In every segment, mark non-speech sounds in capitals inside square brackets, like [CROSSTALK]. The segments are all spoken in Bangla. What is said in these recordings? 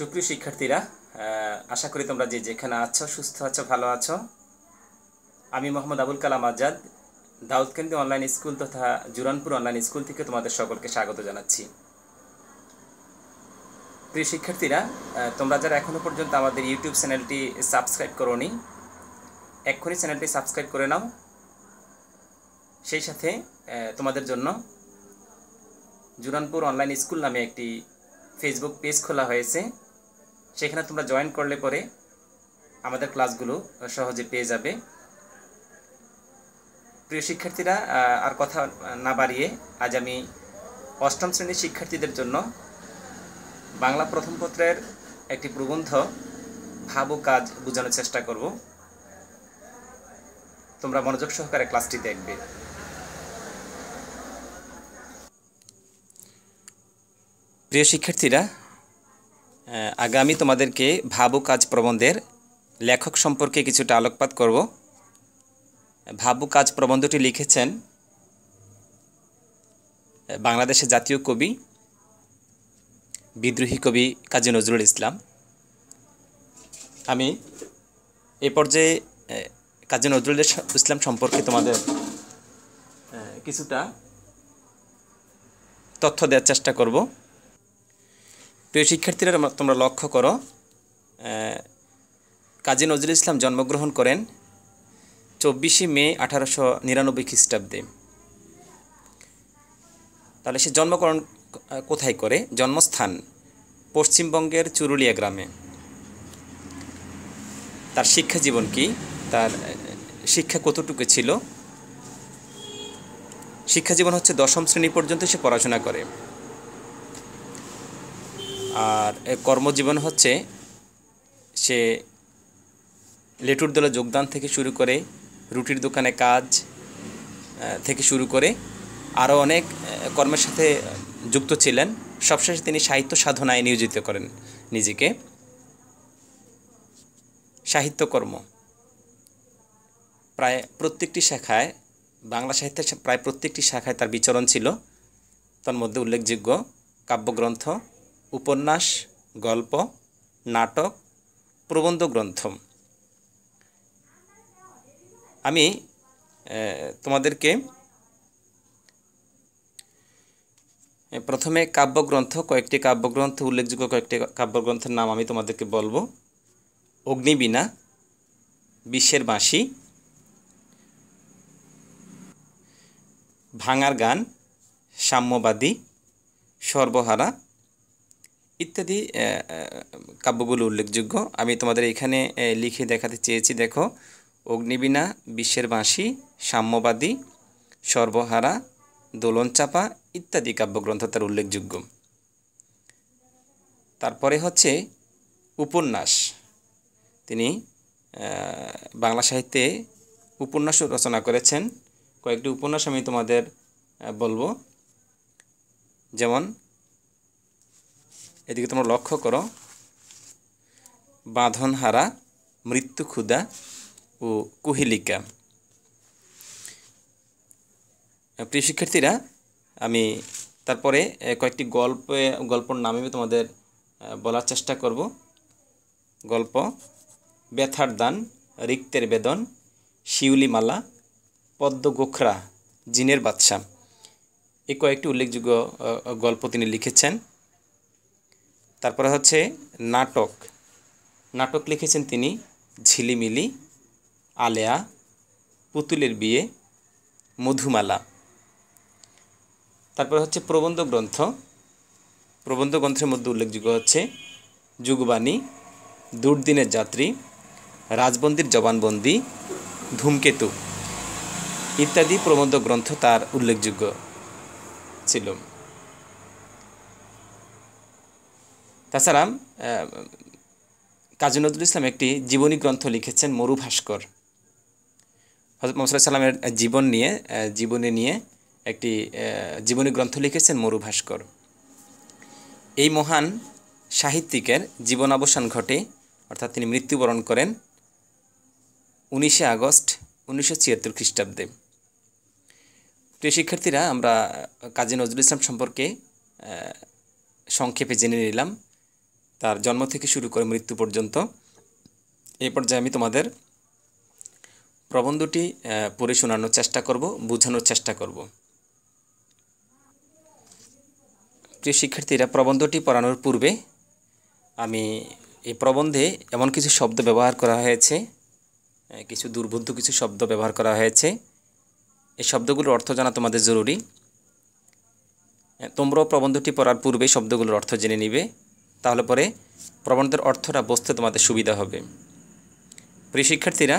সুপ্রিয় শিক্ষার্থীরা আশা করি তোমরা যে যেখানে আছো সুস্থ আছো ভালো আছো আমি মোহাম্মদ আবুল কালাম আজাদ দাউদকান্দি অনলাইন স্কুল তথা জুরানপুর অনলাইন স্কুল থেকে তোমাদের সকলকে স্বাগত জানাচ্ছি প্রিয় শিক্ষার্থীরা তোমরা যারা এখনও পর্যন্ত আমাদের ইউটিউব চ্যানেলটি সাবস্ক্রাইব করো নি এক্ষুনি চ্যানেলটি সাবস্ক্রাইব করে নাও সেই সাথে তোমাদের জন্য জুরানপুর অনলাইন স্কুল নামে একটি ফেসবুক পেজ খোলা হয়েছে সেখানে তোমরা জয়েন করলে পরে আমাদের ক্লাসগুলো সহজে পেয়ে যাবে প্রিয় শিক্ষার্থীরা আর কথা না বাড়িয়ে আজ আমি অষ্টম শ্রেণীর শিক্ষার্থীদের জন্য বাংলা প্রথম পত্রের একটি প্রবন্ধ ভাব কাজ বোঝানোর চেষ্টা করব তোমরা মনোযোগ সহকারে ক্লাসটি দেখবে প্রিয় শিক্ষার্থীরা আগে আমি তোমাদেরকে ভাবু কাজ প্রবন্ধের লেখক সম্পর্কে কিছুটা আলোকপাত করব ভাবু কাজ প্রবন্ধটি লিখেছেন বাংলাদেশের জাতীয় কবি বিদ্রোহী কবি কাজী নজরুল ইসলাম আমি এ পর্যায়ে কাজী নজরুল ইসলাম সম্পর্কে তোমাদের কিছুটা তথ্য দেওয়ার চেষ্টা করব প্রিয় শিক্ষার্থীরা তোমরা লক্ষ্য করো কাজী নজরুল ইসলাম জন্মগ্রহণ করেন চব্বিশে মে আঠারোশো নিরানব্বই খ্রিস্টাব্দে তাহলে সে জন্মকরণ কোথায় করে জন্মস্থান পশ্চিমবঙ্গের চুরুলিয়া গ্রামে তার শিক্ষা জীবন কি তার শিক্ষা কতটুকু ছিল শিক্ষা জীবন হচ্ছে দশম শ্রেণী পর্যন্ত সে পড়াশোনা করে আর কর্মজীবন হচ্ছে সে লেটুর দলে যোগদান থেকে শুরু করে রুটির দোকানে কাজ থেকে শুরু করে আরও অনেক কর্মের সাথে যুক্ত ছিলেন সবশেষে তিনি সাহিত্য সাধনায় নিয়োজিত করেন নিজেকে সাহিত্যকর্ম প্রায় প্রত্যেকটি শাখায় বাংলা সাহিত্যের প্রায় প্রত্যেকটি শাখায় তার বিচরণ ছিল তার মধ্যে উল্লেখযোগ্য কাব্যগ্রন্থ উপন্যাস গল্প নাটক প্রবন্ধ গ্রন্থ আমি তোমাদেরকে প্রথমে কাব্যগ্রন্থ কয়েকটি কাব্যগ্রন্থ উল্লেখযোগ্য কয়েকটি কাব্যগ্রন্থের নাম আমি তোমাদেরকে বলবো অগ্নিবীণা বিশ্বের বাঁশি ভাঙার গান সাম্যবাদী সর্বহারা ইত্যাদি কাব্যগুলো উল্লেখযোগ্য আমি তোমাদের এখানে লিখে দেখাতে চেয়েছি দেখো অগ্নিবীণা বিশ্বের বাঁশি সাম্যবাদী সর্বহারা দোলনচাপা ইত্যাদি কাব্যগ্রন্থ তার উল্লেখযোগ্য তারপরে হচ্ছে উপন্যাস তিনি বাংলা সাহিত্যে উপন্যাস রচনা করেছেন কয়েকটি উপন্যাস আমি তোমাদের বলবো যেমন এদিকে তোমরা লক্ষ্য করো বাঁধনহারা মৃত্যুক্ষুদা ও কুহিলিকা প্রিয় শিক্ষার্থীরা আমি তারপরে কয়েকটি গল্পে গল্পর নামে তোমাদের বলার চেষ্টা করব গল্প ব্যথার দান রিক্তের বেদন শিউলি মালা পদ্ম গোখরা জিনের বাদশাহ এ কয়েকটি উল্লেখযোগ্য গল্প তিনি লিখেছেন তারপরে হচ্ছে নাটক নাটক লিখেছেন তিনি ঝিলিমিলি আলেয়া পুতুলের বিয়ে মধুমালা তারপরে হচ্ছে প্রবন্ধ গ্রন্থ প্রবন্ধ গ্রন্থের মধ্যে উল্লেখযোগ্য হচ্ছে যুগবাণী দুর্দিনের যাত্রী রাজবন্দির জবানবন্দি ধূমকেতু ইত্যাদি প্রবন্ধ গ্রন্থ তার উল্লেখযোগ্য ছিল তাছাড়া কাজী নজরুল ইসলাম একটি জীবনী গ্রন্থ লিখেছেন মরু ভাস্কর হজরত মোহাম্মদ সাল্লামের জীবন নিয়ে জীবনী নিয়ে একটি জীবনী গ্রন্থ লিখেছেন মরু ভাস্কর এই মহান সাহিত্যিকের জীবন অবসান ঘটে অর্থাৎ তিনি মৃত্যুবরণ করেন উনিশে আগস্ট উনিশশো ছিয়াত্তর খ্রিস্টাব্দে প্রিয় শিক্ষার্থীরা আমরা কাজী নজরুল ইসলাম সম্পর্কে সংক্ষেপে জেনে নিলাম তার জন্ম থেকে শুরু করে মৃত্যু পর্যন্ত এই পর্যায়ে আমি তোমাদের প্রবন্ধটি পড়ে শোনানোর চেষ্টা করব বোঝানোর চেষ্টা করব প্রিয় শিক্ষার্থীরা প্রবন্ধটি পড়ানোর পূর্বে আমি এই প্রবন্ধে এমন কিছু শব্দ ব্যবহার করা হয়েছে কিছু দুর্বোধ্য কিছু শব্দ ব্যবহার করা হয়েছে এই শব্দগুলোর অর্থ জানা তোমাদের জরুরি তোমরাও প্রবন্ধটি পড়ার পূর্বে শব্দগুলোর অর্থ জেনে নিবে তাহলে পরে প্রবন্ধের অর্থটা বুঝতে তোমাদের সুবিধা হবে প্রিয় শিক্ষার্থীরা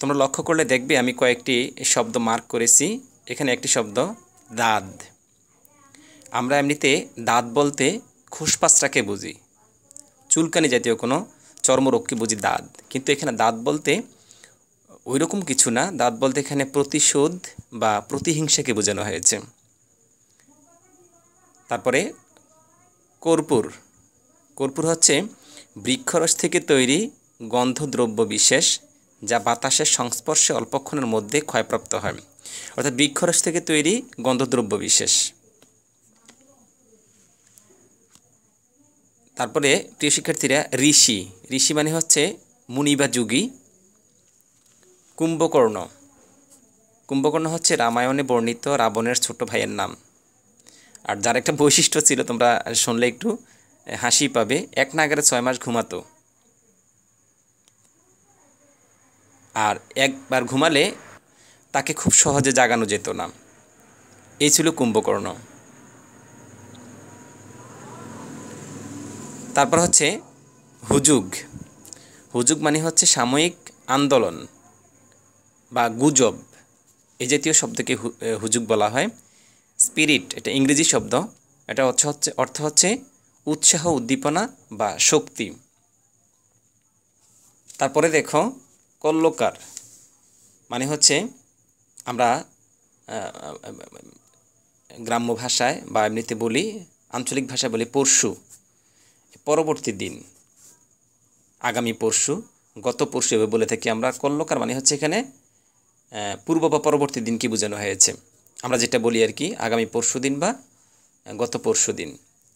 তোমরা লক্ষ্য করলে দেখবে আমি কয়েকটি শব্দ মার্ক করেছি এখানে একটি শব্দ দাঁত আমরা এমনিতে দাঁত বলতে খুশপাসটাকে বুঝি চুলকানি জাতীয় কোনো চর্মরোগকে বুঝি দাঁত কিন্তু এখানে দাঁত বলতে ওই রকম কিছু না দাঁত বলতে এখানে প্রতিশোধ বা প্রতিহিংসাকে বোঝানো হয়েছে তারপরে কর্পূর কর্পূর হচ্ছে বৃক্ষরস থেকে তৈরি গন্ধদ্রব্য বিশেষ যা বাতাসের সংস্পর্শে অল্পক্ষণের মধ্যে ক্ষয়প্রাপ্ত হয় অর্থাৎ বৃক্ষরস থেকে তৈরি গন্ধদ্রব্য বিশেষ তারপরে প্রিয় শিক্ষার্থীরা ঋষি ঋষি মানে হচ্ছে মুনি বা যুগী কুম্ভকর্ণ কুম্ভকর্ণ হচ্ছে রামায়ণে বর্ণিত রাবণের ছোট ভাইয়ের নাম আর যার একটা বৈশিষ্ট্য ছিল তোমরা শুনলে একটু হাসি পাবে এক নাগারে ছয় মাস ঘুমাতো আর একবার ঘুমালে তাকে খুব সহজে জাগানো যেত না এই ছিল কুম্ভকর্ণ তারপর হচ্ছে হুজুগ হুজুগ মানে হচ্ছে সাময়িক আন্দোলন বা গুজব এ জাতীয় শব্দকে হুজুগ বলা হয় স্পিরিট এটা ইংরেজি শব্দ এটা হচ্ছে হচ্ছে অর্থ হচ্ছে উৎসাহ উদ্দীপনা বা শক্তি তারপরে দেখো কল্লকার মানে হচ্ছে আমরা গ্রাম্য ভাষায় বা এমনিতে বলি আঞ্চলিক ভাষায় বলি পরশু পরবর্তী দিন আগামী পরশু গত পরশু এভাবে বলে থাকি আমরা কল্লকার মানে হচ্ছে এখানে পূর্ব বা পরবর্তী দিনকে বোঝানো হয়েছে আমরা যেটা বলি আর কি আগামী পরশু দিন বা গত পরশু দিন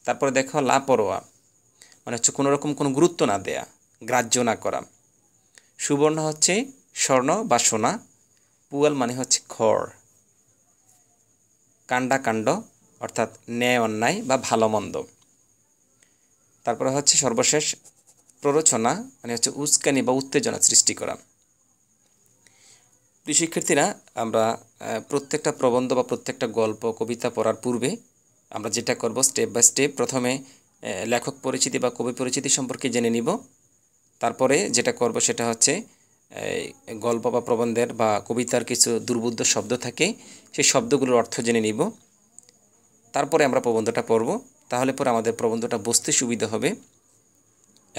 তারপরে দেখো লাপরোয়া মানে হচ্ছে কোনো রকম কোনো গুরুত্ব না দেয়া গ্রাহ্য না করা সুবর্ণ হচ্ছে স্বর্ণ বা সোনা পুয়াল মানে হচ্ছে খড় কাণ্ড অর্থাৎ ন্যায় অন্যায় বা ভালো মন্দ তারপরে হচ্ছে সর্বশেষ প্ররোচনা মানে হচ্ছে উস্কানি বা উত্তেজনা সৃষ্টি করা প্রিয় শিক্ষার্থীরা আমরা প্রত্যেকটা প্রবন্ধ বা প্রত্যেকটা গল্প কবিতা পড়ার পূর্বে আমরা যেটা করব স্টেপ বাই স্টেপ প্রথমে লেখক পরিচিতি বা কবি পরিচিতি সম্পর্কে জেনে নিব তারপরে যেটা করব সেটা হচ্ছে গল্প বা প্রবন্ধের বা কবিতার কিছু দুর্বুদ্ধ শব্দ থাকে সেই শব্দগুলোর অর্থ জেনে নিব তারপরে আমরা প্রবন্ধটা পড়ব তাহলে পরে আমাদের প্রবন্ধটা বুঝতে সুবিধা হবে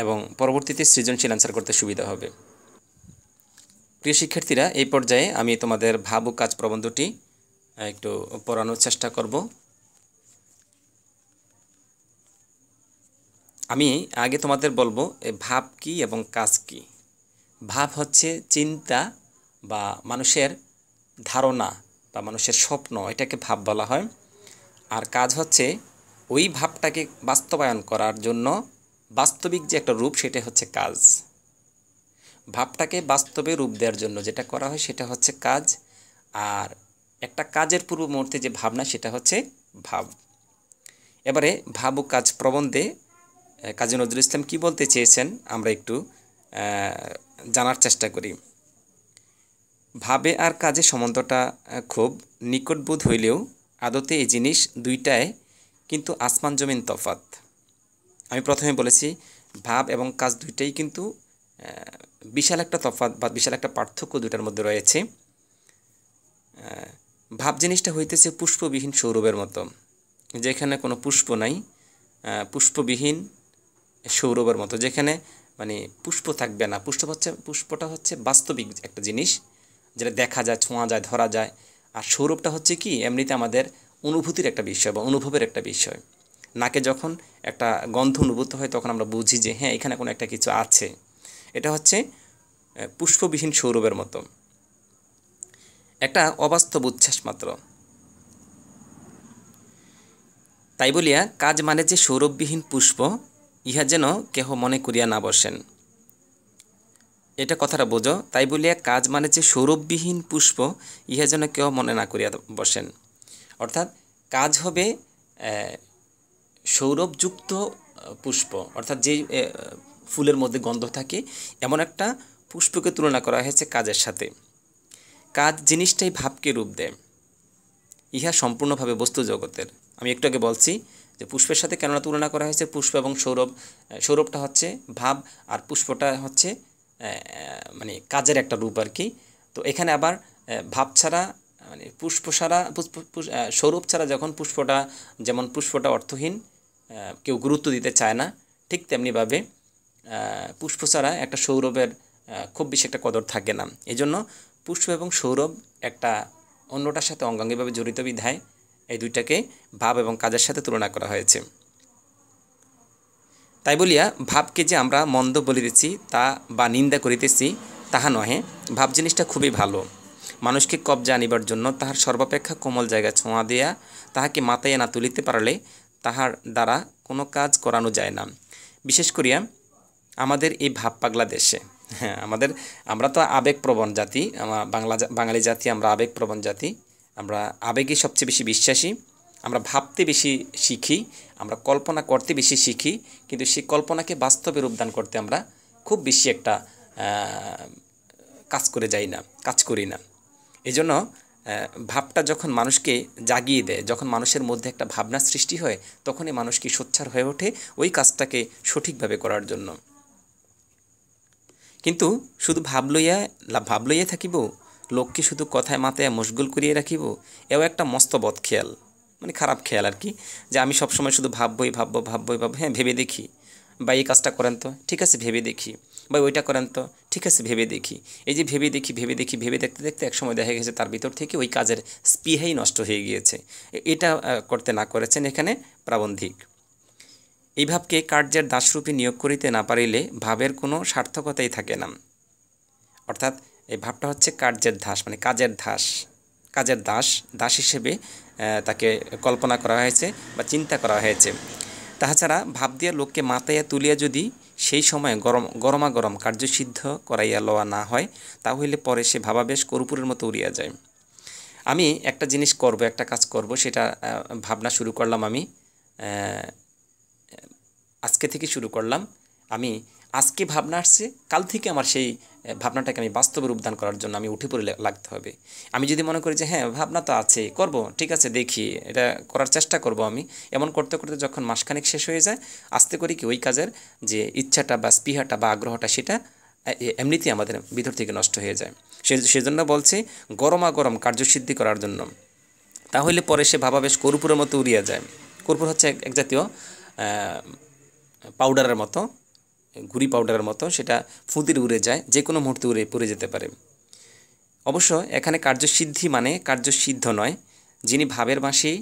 এবং পরবর্তীতে সৃজনশীল আনসার করতে সুবিধা হবে প্রিয় শিক্ষার্থীরা এই পর্যায়ে আমি তোমাদের ভাবুক কাজ প্রবন্ধটি একটু পড়ানোর চেষ্টা করব আমি আগে তোমাদের বলবো এ ভাব কি এবং কাজ কি ভাব হচ্ছে চিন্তা বা মানুষের ধারণা বা মানুষের স্বপ্ন এটাকে ভাব বলা হয় আর কাজ হচ্ছে ওই ভাবটাকে বাস্তবায়ন করার জন্য বাস্তবিক যে একটা রূপ সেটা হচ্ছে কাজ ভাবটাকে বাস্তবে রূপ দেওয়ার জন্য যেটা করা হয় সেটা হচ্ছে কাজ আর একটা কাজের পূর্ব মুহূর্তে যে ভাবনা সেটা হচ্ছে ভাব এবারে ভাব ও কাজ প্রবন্ধে কাজী নজরুল ইসলাম কী বলতে চেয়েছেন আমরা একটু জানার চেষ্টা করি ভাবে আর কাজে সম্বন্ধটা খুব নিকটবোধ হইলেও আদতে এই জিনিস দুইটায় কিন্তু আসমান জমিন তফাত আমি প্রথমে বলেছি ভাব এবং কাজ দুইটাই কিন্তু বিশাল একটা তফাত বা বিশাল একটা পার্থক্য দুটার মধ্যে রয়েছে ভাব জিনিসটা হইতেছে পুষ্পবিহীন সৌরভের মতো যেখানে কোনো পুষ্প নাই পুষ্পবিহীন সৌরভের মতো যেখানে মানে পুষ্প থাকবে না পুষ্প হচ্ছে পুষ্পটা হচ্ছে বাস্তবিক একটা জিনিস যেটা দেখা যায় ছোঁয়া যায় ধরা যায় আর সৌরভটা হচ্ছে কি এমনিতে আমাদের অনুভূতির একটা বিষয় বা অনুভবের একটা বিষয় নাকে যখন একটা গন্ধ অনুভূত হয় তখন আমরা বুঝি যে হ্যাঁ এখানে কোনো একটা কিছু আছে এটা হচ্ছে পুষ্পবিহীন সৌরভের মতো একটা অবাস্তব উচ্ছ্বাস মাত্র তাই বলিয়া কাজ মানে যে সৌরভবিহীন পুষ্প ইহা যেন কেহ মনে করিয়া না বসেন এটা কথাটা বোঝো তাই বলিয়া কাজ মানে যে সৌরভবিহীন পুষ্প ইহা যেন কেহ মনে না করিয়া বসেন অর্থাৎ কাজ হবে সৌরভযুক্ত পুষ্প অর্থাৎ যে ফুলের মধ্যে গন্ধ থাকে এমন একটা পুষ্পকে তুলনা করা হয়েছে কাজের সাথে কাজ জিনিসটাই ভাবকে রূপ দেয় ইহা সম্পূর্ণভাবে বস্তু জগতের আমি একটু আগে বলছি যে পুষ্পের সাথে কেননা তুলনা করা হয়েছে পুষ্প এবং সৌরভ সৌরভটা হচ্ছে ভাব আর পুষ্পটা হচ্ছে মানে কাজের একটা রূপ আর কি তো এখানে আবার ভাব ছাড়া মানে পুষ্প ছাড়া পুষ্প সৌরভ ছাড়া যখন পুষ্পটা যেমন পুষ্পটা অর্থহীন কেউ গুরুত্ব দিতে চায় না ঠিক তেমনিভাবে পুষ্প ছাড়া একটা সৌরভের খুব বেশি একটা কদর থাকে না এই জন্য পুষ্প এবং সৌরভ একটা অন্যটার সাথে অঙ্গাঙ্গিভাবে জড়িত বিধায় এই দুইটাকে ভাব এবং কাজের সাথে তুলনা করা হয়েছে তাই বলিয়া ভাবকে যে আমরা মন্দ বলিতেছি তা বা নিন্দা করিতেছি তাহা নহে ভাব জিনিসটা খুবই ভালো মানুষকে কবজা আনিবার জন্য তাহার সর্বাপেক্ষা কোমল জায়গা ছোঁয়া দেয়া তাহাকে মাতাইয়া না তুলিতে পারলে তাহার দ্বারা কোনো কাজ করানো যায় না বিশেষ করিয়া আমাদের এই ভাব পাগলা দেশে হ্যাঁ আমাদের আমরা তো আবেগপ্রবণ জাতি বাংলা বাঙালি জাতি আমরা আবেগপ্রবণ জাতি আমরা আবেগে সবচেয়ে বেশি বিশ্বাসী আমরা ভাবতে বেশি শিখি আমরা কল্পনা করতে বেশি শিখি কিন্তু সেই কল্পনাকে বাস্তবে রূপদান করতে আমরা খুব বেশি একটা কাজ করে যাই না কাজ করি না এই জন্য ভাবটা যখন মানুষকে জাগিয়ে দেয় যখন মানুষের মধ্যে একটা ভাবনা সৃষ্টি হয় তখনই মানুষ কি সোচ্ছার হয়ে ওঠে ওই কাজটাকে সঠিকভাবে করার জন্য কিন্তু শুধু ভাব লইয়া ভাব লইয়া থাকিব লোককে শুধু কথায় মাথায় মশগুল করিয়ে রাখিব এও একটা মস্ত বদ খেয়াল মানে খারাপ খেয়াল আর কি যে আমি সবসময় শুধু ভাববই ভাববো ভাববই ভাব হ্যাঁ ভেবে দেখি বা এই কাজটা করেন তো ঠিক আছে ভেবে দেখি বা ওইটা করেন তো ঠিক আছে ভেবে দেখি এই যে ভেবে দেখি ভেবে দেখি ভেবে দেখতে দেখতে একসময় দেখা গেছে তার ভিতর থেকে ওই কাজের স্পিহাই নষ্ট হয়ে গিয়েছে এটা করতে না করেছেন এখানে প্রাবন্ধিক এই ভাবকে কার্যের দাসরূপে নিয়োগ করিতে না পারিলে ভাবের কোনো সার্থকতাই থাকে না অর্থাৎ এই ভাবটা হচ্ছে কার্যের ধাস মানে কাজের ধাস কাজের দাস দাস হিসেবে তাকে কল্পনা করা হয়েছে বা চিন্তা করা হয়েছে তাছাড়া ভাব দিয়া লোককে মাতাইয়া তুলিয়া যদি সেই সময় গরম গরমাগরম কার্যসিদ্ধ করাইয়া লওয়া না হয় তাহলে পরে সে ভাবাবেশ কর্পূরের মতো উড়িয়া যায় আমি একটা জিনিস করব একটা কাজ করব সেটা ভাবনা শুরু করলাম আমি আজকে থেকে শুরু করলাম আমি আজকে ভাবনা আসছে কাল থেকে আমার সেই ভাবনাটাকে আমি বাস্তবে রূপদান করার জন্য আমি উঠে পড়ে লাগতে হবে আমি যদি মনে করি যে হ্যাঁ ভাবনা তো আছে করব ঠিক আছে দেখি এটা করার চেষ্টা করব আমি এমন করতে করতে যখন মাসখানেক শেষ হয়ে যায় আসতে করি কি ওই কাজের যে ইচ্ছাটা বা স্পৃহাটা বা আগ্রহটা সেটা এমনিতেই আমাদের ভিতর থেকে নষ্ট হয়ে যায় সে সেজন্য বলছে গরমা গরম কার্যসিদ্ধি করার জন্য তাহলে পরে সে ভাবাবেশ কর্পূরের মতো উড়িয়ে যায় কর্পূর হচ্ছে এক জাতীয় পাউডারের মতো গুড়ি পাউডারের মতো সেটা ফুঁদির উড়ে যায় যে কোনো মুহূর্তে উড়ে পড়ে যেতে পারে অবশ্য এখানে কার্যসিদ্ধি মানে কার্যসিদ্ধ নয় যিনি ভাবের বাঁশি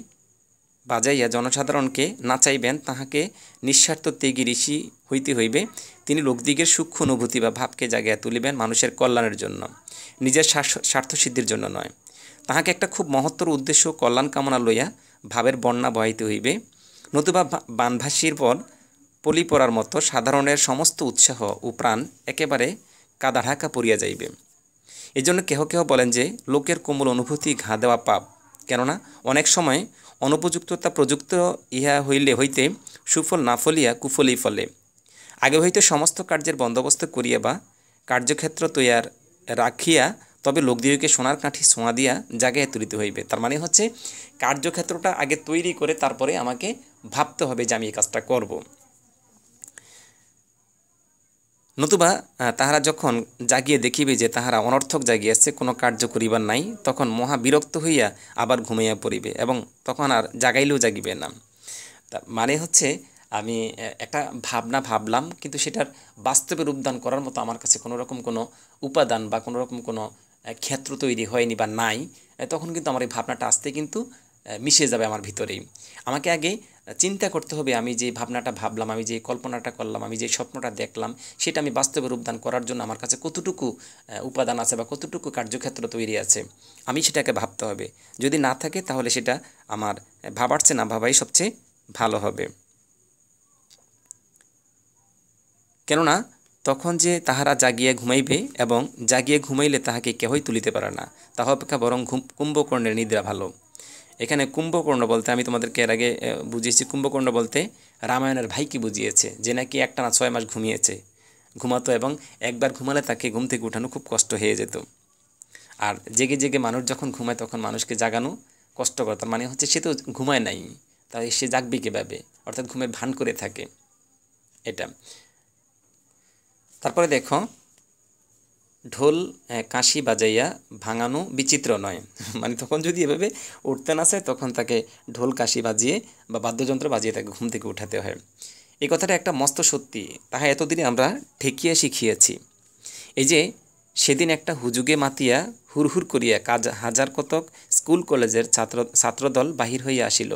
বাজাইয়া জনসাধারণকে নাচাইবেন তাহাকে নিঃস্বার্থ ত্যাগী ঋষি হইতে হইবে তিনি লোকদিগের সূক্ষ্ম অনুভূতি বা ভাবকে জাগিয়া তুলিবেন মানুষের কল্যাণের জন্য নিজের স্বার্থসিদ্ধির জন্য নয় তাহাকে একটা খুব মহত্তর উদ্দেশ্য কল্যাণ কামনা লইয়া ভাবের বন্যা বহাইতে হইবে নতুবা বানভাসির পর পলি পড়ার মতো সাধারণের সমস্ত উৎসাহ ও প্রাণ একেবারে কাদা ঢাকা পড়িয়া যাইবে এজন্য কেহ কেহ বলেন যে লোকের কোমল অনুভূতি ঘা দেওয়া পাপ কেননা অনেক সময় অনুপযুক্ততা প্রযুক্ত ইহা হইলে হইতে সুফল না ফলিয়া কুফলেই ফলে আগে হইতে সমস্ত কার্যের বন্দোবস্ত করিয়া বা কার্যক্ষেত্র তৈয়ার রাখিয়া তবে লোকদিগকে সোনার কাঠি ছোঁয়া দিয়া জায়গায় তুলিতে হইবে তার মানে হচ্ছে কার্যক্ষেত্রটা আগে তৈরি করে তারপরে আমাকে ভাবতে হবে যে আমি এই কাজটা করবো নতুবা তাহারা যখন জাগিয়ে দেখিবে যে তাহারা অনর্থক জাগিয়াছে কোনো কার্য করিবার নাই তখন মহা বিরক্ত হইয়া আবার ঘুমাইয়া পড়িবে এবং তখন আর জাগাইলেও জাগিবে না মানে হচ্ছে আমি একটা ভাবনা ভাবলাম কিন্তু সেটার বাস্তবে রূপদান করার মতো আমার কাছে কোনো রকম কোনো উপাদান বা কোনো রকম কোনো ক্ষেত্র তৈরি হয়নি বা নাই তখন কিন্তু আমার এই ভাবনাটা আসতে কিন্তু মিশে যাবে আমার ভিতরেই আমাকে আগে চিন্তা করতে হবে আমি যে ভাবনাটা ভাবলাম আমি যে কল্পনাটা করলাম আমি যে স্বপ্নটা দেখলাম সেটা আমি বাস্তবে রূপদান করার জন্য আমার কাছে কতটুকু উপাদান আছে বা কতটুকু কার্যক্ষেত্র তৈরি আছে আমি সেটাকে ভাবতে হবে যদি না থাকে তাহলে সেটা আমার ভাবার চেয়ে না ভাবাই সবচেয়ে ভালো হবে কেননা তখন যে তাহারা জাগিয়ে ঘুমাইবে এবং জাগিয়ে ঘুমাইলে তাহাকে কেহই তুলিতে পারে না তাহা অপেক্ষা বরং কুম্ভকর্ণের নিদ্রা ভালো এখানে কুম্ভকর্ণ বলতে আমি তোমাদেরকে এর আগে বুঝিয়েছি কুম্ভকর্ণ বলতে রামায়ণের ভাইকে বুঝিয়েছে যে নাকি একটা না ছয় মাস ঘুমিয়েছে ঘুমাতো এবং একবার ঘুমালে তাকে ঘুম থেকে উঠানো খুব কষ্ট হয়ে যেত আর জেগে জেগে মানুষ যখন ঘুমায় তখন মানুষকে জাগানো কষ্টকর তার মানে হচ্ছে সে তো ঘুমায় নাই তাই সে জাগবে কীভাবে অর্থাৎ ঘুমের ভান করে থাকে এটা তারপরে দেখো ঢোল কাশি বাজাইয়া ভাঙানো বিচিত্র নয় [LAUGHS] মানে তখন যদি এভাবে উঠতে না চায় তখন তাকে ঢোল কাশি বাজিয়ে বা বাদ্যযন্ত্র বাজিয়ে তাকে ঘুম থেকে উঠাতে হয় এই কথাটা একটা মস্ত সত্যি তাহা এতদিনে আমরা ঠেকিয়ে শিখিয়েছি এই যে সেদিন একটা হুজুগে মাতিয়া হুরহুর করিয়া কাজ হাজার কতক স্কুল কলেজের ছাত্র ছাত্রদল বাহির হইয়া আসিল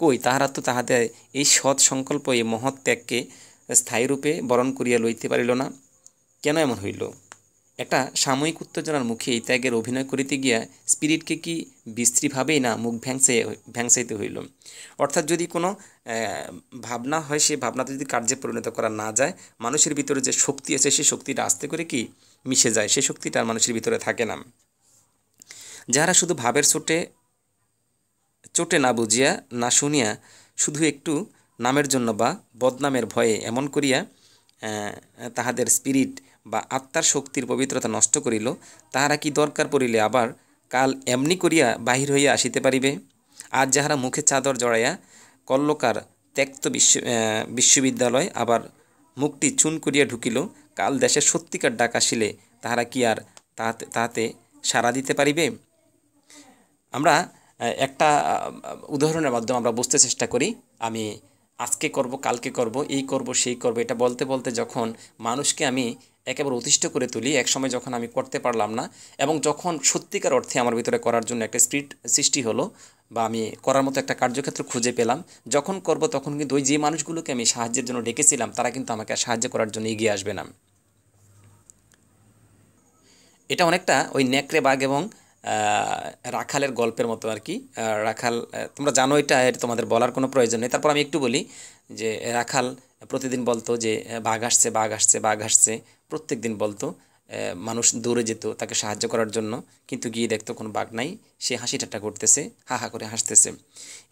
কই তাহারা তো তাহাদের এই সৎ সংকল্প এই মহৎ ত্যাগকে স্থায়ীরূপে বরণ করিয়া লইতে পারিল না কেন এমন হইল একটা সাময়িক উত্তেজনার মুখে এই ত্যাগের অভিনয় করিতে গিয়া স্পিরিটকে কি বিস্তৃভাবেই না মুখ ভ্যাংসে ভ্যাংসাইতে হইল অর্থাৎ যদি কোনো ভাবনা হয় সে ভাবনাতে যদি কার্যে পরিণত করা না যায় মানুষের ভিতরে যে শক্তি আছে সেই শক্তিটা আসতে করে কি মিশে যায় সেই শক্তিটা মানুষের ভিতরে থাকে না যারা শুধু ভাবের চোটে চোটে না বুঝিয়া না শুনিয়া শুধু একটু নামের জন্য বা বদনামের ভয়ে এমন করিয়া তাহাদের স্পিরিট বা আত্মার শক্তির পবিত্রতা নষ্ট করিল তাহারা কি দরকার পড়িলে আবার কাল এমনি করিয়া বাহির হইয়া আসিতে পারিবে আজ যাহারা মুখে চাদর জড়াইয়া কল্লকার ত্যক্ত বিশ্ব বিশ্ববিদ্যালয় আবার মুখটি চুন করিয়া ঢুকিল কাল দেশের সত্যিকার ডাক আসিলে তাহারা কি আর তাহাতে তাহাতে সাড়া দিতে পারিবে আমরা একটা উদাহরণের মাধ্যমে আমরা বুঝতে চেষ্টা করি আমি আজকে করব কালকে করব এই করব সেই করব এটা বলতে বলতে যখন মানুষকে আমি একেবারে অতিষ্ঠ করে তুলি একসময় যখন আমি করতে পারলাম না এবং যখন সত্যিকার অর্থে আমার ভিতরে করার জন্য একটা স্পিরিট সৃষ্টি হলো বা আমি করার মতো একটা কার্যক্ষেত্র খুঁজে পেলাম যখন করব তখন কিন্তু ওই যে মানুষগুলোকে আমি সাহায্যের জন্য ডেকেছিলাম তারা কিন্তু আমাকে সাহায্য করার জন্য এগিয়ে আসবে না এটা অনেকটা ওই নেকড়ে বাঘ এবং রাখালের গল্পের মতো আর কি রাখাল তোমরা জানো এটা তোমাদের বলার কোনো প্রয়োজন নেই তারপর আমি একটু বলি যে রাখাল প্রতিদিন বলতো যে বাঘ আসছে বাঘ আসছে বাঘ আসছে প্রত্যেক দিন বলতো মানুষ দূরে যেত তাকে সাহায্য করার জন্য কিন্তু গিয়ে দেখতো কোনো বাঘ নাই সে হাসি ঠাট্টা করতেছে হা হা করে হাসতেছে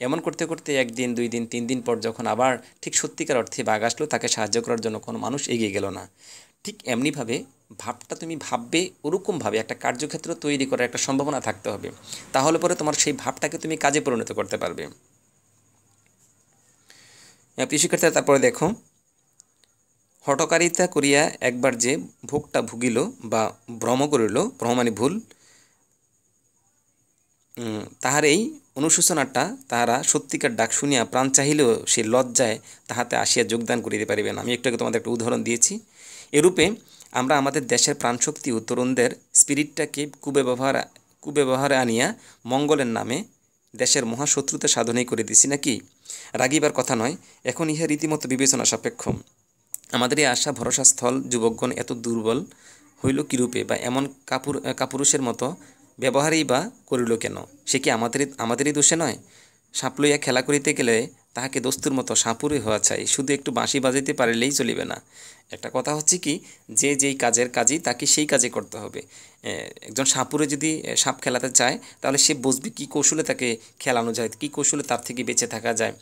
এমন করতে করতে একদিন দুই দিন তিন দিন পর যখন আবার ঠিক সত্যিকার অর্থে বাঘ আসলো তাকে সাহায্য করার জন্য কোনো মানুষ এগিয়ে গেল না ঠিক এমনিভাবে ভাবটা তুমি ভাববে ওরকমভাবে একটা কার্যক্ষেত্র তৈরি করার একটা সম্ভাবনা থাকতে হবে তাহলে পরে তোমার সেই ভাবটাকে তুমি কাজে পরিণত করতে পারবে হ্যাঁ, প্রিয় তারপরে দেখো হটকারিতা করিয়া একবার যে ভোগটা ভুগিল বা ভ্রম করিল ভ্রম মানে ভুল তাহার এই অনুশোচনাটা তাহারা সত্যিকার ডাক শুনিয়া প্রাণ চাহিলেও সে লজ্জায় তাহাতে আসিয়া যোগদান করিতে পারিবে না আমি একটু আগে তোমাদের একটা উদাহরণ দিয়েছি এরূপে আমরা আমাদের দেশের প্রাণশক্তি ও তরুণদের স্পিরিটটাকে কুব্যবহার কুব্যবহারে আনিয়া মঙ্গলের নামে দেশের মহাশত্রুতে সাধনই করে দিছি নাকি রাগিবার কথা নয় এখন ইহা রীতিমতো বিবেচনা সাপেক্ষ আমাদের এই আশা ভরসা স্থল যুবকগণ এত দুর্বল হইল কীরূপে বা এমন কাপুর কাপুরুষের মতো ব্যবহারেই বা করিল কেন সে কি আমাদের আমাদেরই দোষে নয় সাপ লইয়া খেলা করিতে গেলে তাহাকে দস্তুর মতো সাপুরে হওয়া চাই শুধু একটু বাঁশি বাজাইতে পারলেই চলিবে না একটা কথা হচ্ছে কি যে যেই কাজের কাজই তাকে সেই কাজে করতে হবে একজন সাপুরে যদি সাপ খেলাতে চায় তাহলে সে বুঝবে কী কৌশলে তাকে খেলানো যায় কী কৌশলে তার থেকে বেঁচে থাকা যায়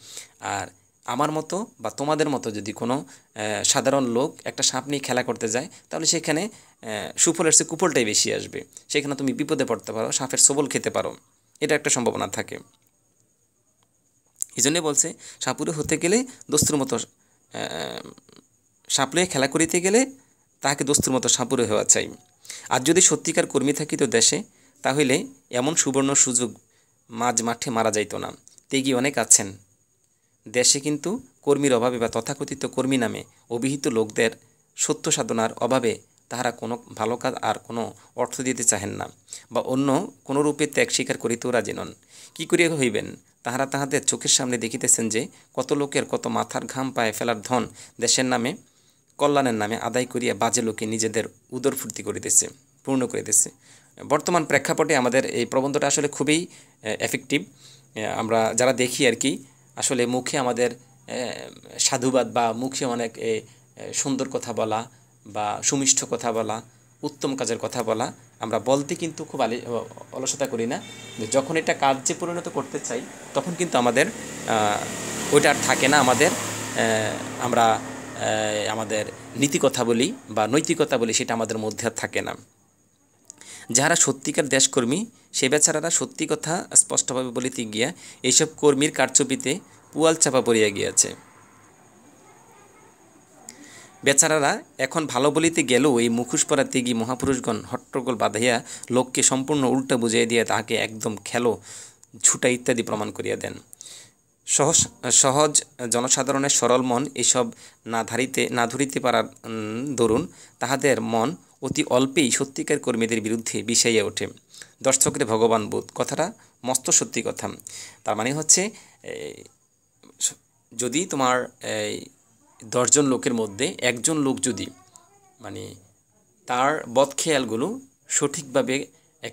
আর আমার মতো বা তোমাদের মতো যদি কোনো সাধারণ লোক একটা সাপ নিয়ে খেলা করতে যায় তাহলে সেখানে সুফলের সে কুফলটাই বেশি আসবে সেখানে তুমি বিপদে পড়তে পারো সাপের সবল খেতে পারো এটা একটা সম্ভাবনা থাকে এই জন্যে বলছে সাপুরে হতে গেলে দস্তুর মতো সাপলে খেলা করিতে গেলে তাহাকে দস্তুর মতো সাপুরে হওয়া চাই আর যদি সত্যিকার কর্মী থাকিত দেশে তাহলে এমন সুবর্ণ সুযোগ মাঝ মাঠে মারা যাইত না তেগি অনেক আছেন দেশে কিন্তু কর্মীর অভাবে বা তথাকথিত কর্মী নামে অভিহিত লোকদের সত্য সাধনার অভাবে তাহারা কোনো ভালো কাজ আর কোনো অর্থ দিতে চাহেন না বা অন্য কোনো রূপে ত্যাগ স্বীকার করিতেও রাজি নন কী করিয়া হইবেন তাহারা তাহাদের চোখের সামনে দেখিতেছেন যে কত লোকের কত মাথার ঘাম পায়ে ফেলার ধন দেশের নামে কল্যাণের নামে আদায় করিয়া বাজে লোকে নিজেদের উদর ফুর্তি করিতেছে পূর্ণ করিতেছে বর্তমান প্রেক্ষাপটে আমাদের এই প্রবন্ধটা আসলে খুবই এফেক্টিভ আমরা যারা দেখি আর কি আসলে মুখে আমাদের সাধুবাদ বা মুখে অনেক সুন্দর কথা বলা বা সুমিষ্ট কথা বলা উত্তম কাজের কথা বলা আমরা বলতে কিন্তু খুব আলি অলসতা করি না যখন এটা কার্যে পরিণত করতে চাই তখন কিন্তু আমাদের ওইটা আর থাকে না আমাদের আমরা আমাদের নীতিকথা বলি বা নৈতিকতা বলি সেটা আমাদের মধ্যে আর থাকে না যারা সত্যিকার দেশকর্মী সে বেচারারা সত্যি কথা স্পষ্টভাবে বলিতে গিয়া এইসব কর্মীর কারচুপিতে পুয়াল চাপা পড়িয়া গিয়াছে বেচারারা এখন ভালো বলিতে গেলেও এই মুখোশ পরা তিগি মহাপুরুষগণ হট্টগোল বাঁধাইয়া লোককে সম্পূর্ণ উল্টা বুঝিয়ে দিয়ে তাহাকে একদম খেলো ছুটা ইত্যাদি প্রমাণ করিয়া দেন সহজ সহজ জনসাধারণের সরল মন এসব না ধারিতে না ধরিতে পারার দরুন তাহাদের মন অতি অল্পেই সত্যিকার কর্মীদের বিরুদ্ধে বিষাইয়া ওঠে দর্শকরে ভগবান বোধ কথাটা মস্ত সত্যি কথা তার মানে হচ্ছে যদি তোমার দশজন লোকের মধ্যে একজন লোক যদি মানে তার বধ খেয়ালগুলো সঠিকভাবে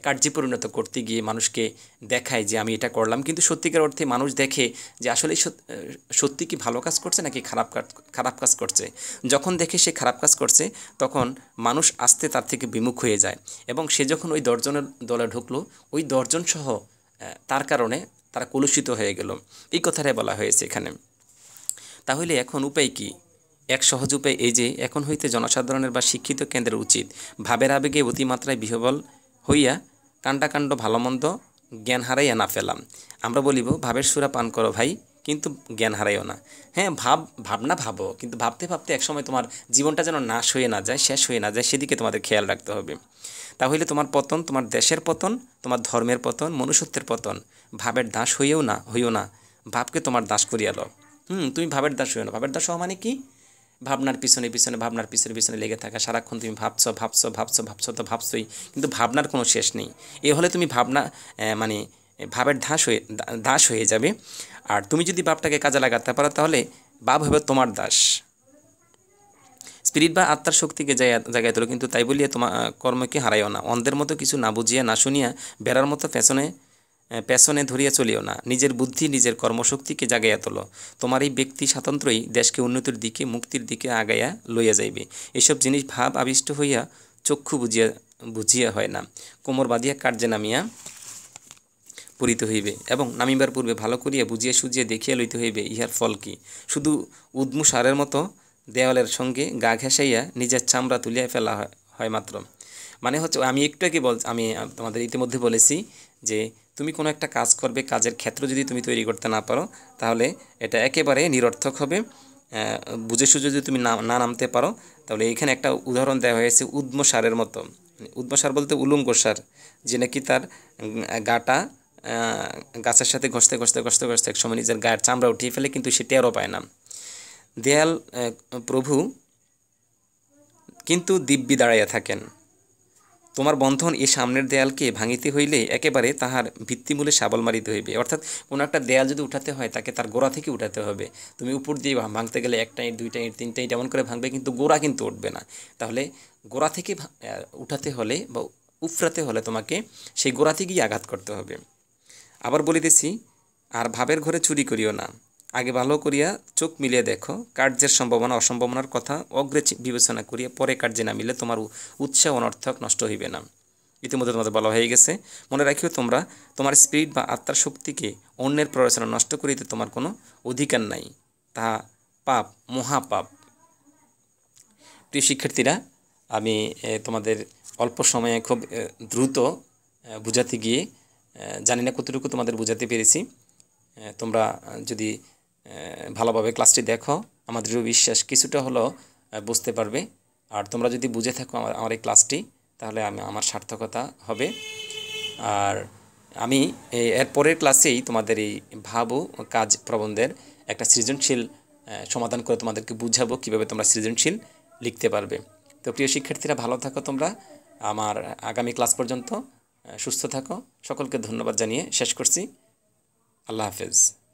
কার্যে পরিণত করতে গিয়ে মানুষকে দেখায় যে আমি এটা করলাম কিন্তু সত্যিকার অর্থে মানুষ দেখে যে আসলে সত্যি কি ভালো কাজ করছে নাকি খারাপ কাজ খারাপ কাজ করছে যখন দেখে সে খারাপ কাজ করছে তখন মানুষ আস্তে তার থেকে বিমুখ হয়ে যায় এবং সে যখন ওই দশজনের দলে ঢুকলো ওই দশজন সহ তার কারণে তারা কলুষিত হয়ে গেল এই কথাটাই বলা হয়েছে এখানে তাহলে এখন উপায় কি এক সহজ উপায় এই যে এখন হইতে জনসাধারণের বা শিক্ষিত কেন্দ্রের উচিত ভাবের আবেগে অতিমাত্রায় বিহবল হইয়া কাণ্ডাকাণ্ড ভালোমন্দ জ্ঞান হারাইয়া না ফেলাম আমরা বলিব ভাবের সুরা পান করো ভাই কিন্তু জ্ঞান হারাইও না হ্যাঁ ভাব ভাবনা ভাবো কিন্তু ভাবতে ভাবতে একসময় তোমার জীবনটা যেন নাশ হয়ে না যায় শেষ হয়ে না যায় সেদিকে তোমাদের খেয়াল রাখতে হবে তাহলে তোমার পতন তোমার দেশের পতন তোমার ধর্মের পতন মনুষ্যত্বের পতন ভাবের দাস হইও না হইও না ভাবকে তোমার দাস করিয়া লও হুম তুমি ভাবের দাস হয়ে না ভাবের দাস হওয়া মানে কি ভাবনার পিছনে পিছনে ভাবনার পিছনে পিছনে লেগে থাকা সারাক্ষণ তুমি ভাবছো ভাবছো ভাবছো ভাবছো তো ভাবছোই কিন্তু ভাবনার কোনো শেষ নেই এ হলে তুমি ভাবনা মানে ভাবের দাস হয়ে দাস হয়ে যাবে আর তুমি যদি ভাবটাকে কাজে লাগাতে পারো তাহলে ভাব হবে তোমার দাস স্পিরিট বা আত্মার শক্তিকে জায়গায় তোলো কিন্তু তাই বলিয়া তোমার কর্মকে হারাইও না অন্ধের মতো কিছু না বুঝিয়া না শুনিয়া বেড়ার মতো পেছনে পেছনে ধরিয়া চলিও না নিজের বুদ্ধি নিজের কর্মশক্তিকে জাগাইয়া তোলো তোমার এই ব্যক্তি স্বাতন্ত্রই দেশকে উন্নতির দিকে মুক্তির দিকে আগাইয়া লইয়া যাইবে এসব জিনিস ভাব আবিষ্ট হইয়া চক্ষু বুঝিয়া বুঝিয়া হয় না কোমর বাঁধিয়া কার্যে নামিয়া পড়িতে হইবে এবং নামিবার পূর্বে ভালো করিয়া বুঝিয়া সুজিয়া দেখিয়া লইতে হইবে ইহার ফল কি শুধু উদ্মু সারের মতো দেওয়ালের সঙ্গে গা ঘেঁষাইয়া নিজের চামড়া তুলিয়া ফেলা হয় মাত্র মানে হচ্ছে আমি একটু আগে বল আমি তোমাদের ইতিমধ্যে বলেছি যে তুমি কোনো একটা কাজ করবে কাজের ক্ষেত্র যদি তুমি তৈরি করতে না পারো তাহলে এটা একেবারে নিরর্থক হবে বুঝে সুঝে যদি তুমি না নামতে পারো তাহলে এইখানে একটা উদাহরণ দেওয়া হয়েছে উদ্ম সারের মতো মানে উদ্ম সার বলতে উলুঙ্গ সার যে নাকি তার গাটা গাছের সাথে ঘষতে ঘষতে ঘষতে ঘষতে এক সময় নিজের গায়ের চামড়া উঠিয়ে ফেলে কিন্তু সে আরও পায় না দেয়াল প্রভু কিন্তু দিব্যি দাঁড়াইয়া থাকেন তোমার বন্ধন এ সামনের দেয়ালকে ভাঙিতে হইলে একেবারে তাহার ভিত্তিমূলে সাবল মারিতে হইবে অর্থাৎ কোনো একটা দেয়াল যদি উঠাতে হয় তাকে তার গোড়া থেকে উঠাতে হবে তুমি উপর দিয়ে ভাঙতে গেলে একটা ইট দুইটা ইট তিনটা ইট এমন করে ভাঙবে কিন্তু গোড়া কিন্তু উঠবে না তাহলে গোড়া থেকে উঠাতে হলে বা উফরাতে হলে তোমাকে সেই গোড়া থেকেই আঘাত করতে হবে আবার বলিতেছি আর ভাবের ঘরে চুরি করিও না আগে ভালো করিয়া চোখ মিলিয়ে দেখো কার্যের সম্ভাবনা অসম্ভাবনার কথা অগ্রে বিবেচনা করিয়া পরে কার্যে না মিলে তোমার উৎসাহ অনর্থক নষ্ট হইবে না ইতিমধ্যে তোমাদের বলা হয়ে গেছে মনে রাখিও তোমরা তোমার স্পিরিট বা আত্মার শক্তিকে অন্যের প্ররোচনা নষ্ট করিতে তোমার কোনো অধিকার নাই তাহা পাপ মহাপাপ প্রিয় শিক্ষার্থীরা আমি তোমাদের অল্প সময়ে খুব দ্রুত বুঝাতে গিয়ে জানি না কতটুকু তোমাদের বুঝাতে পেরেছি তোমরা যদি ভালোভাবে ক্লাসটি দেখো আমার দৃঢ় বিশ্বাস কিছুটা হলো বুঝতে পারবে আর তোমরা যদি বুঝে থাকো আমার আমার এই ক্লাসটি তাহলে আমি আমার সার্থকতা হবে আর আমি এর পরের ক্লাসেই তোমাদের এই ভাবু কাজ প্রবন্ধের একটা সৃজনশীল সমাধান করে তোমাদেরকে বুঝাবো কিভাবে তোমরা সৃজনশীল লিখতে পারবে তো প্রিয় শিক্ষার্থীরা ভালো থাকো তোমরা আমার আগামী ক্লাস পর্যন্ত সুস্থ থাকো সকলকে ধন্যবাদ জানিয়ে শেষ করছি আল্লাহ হাফেজ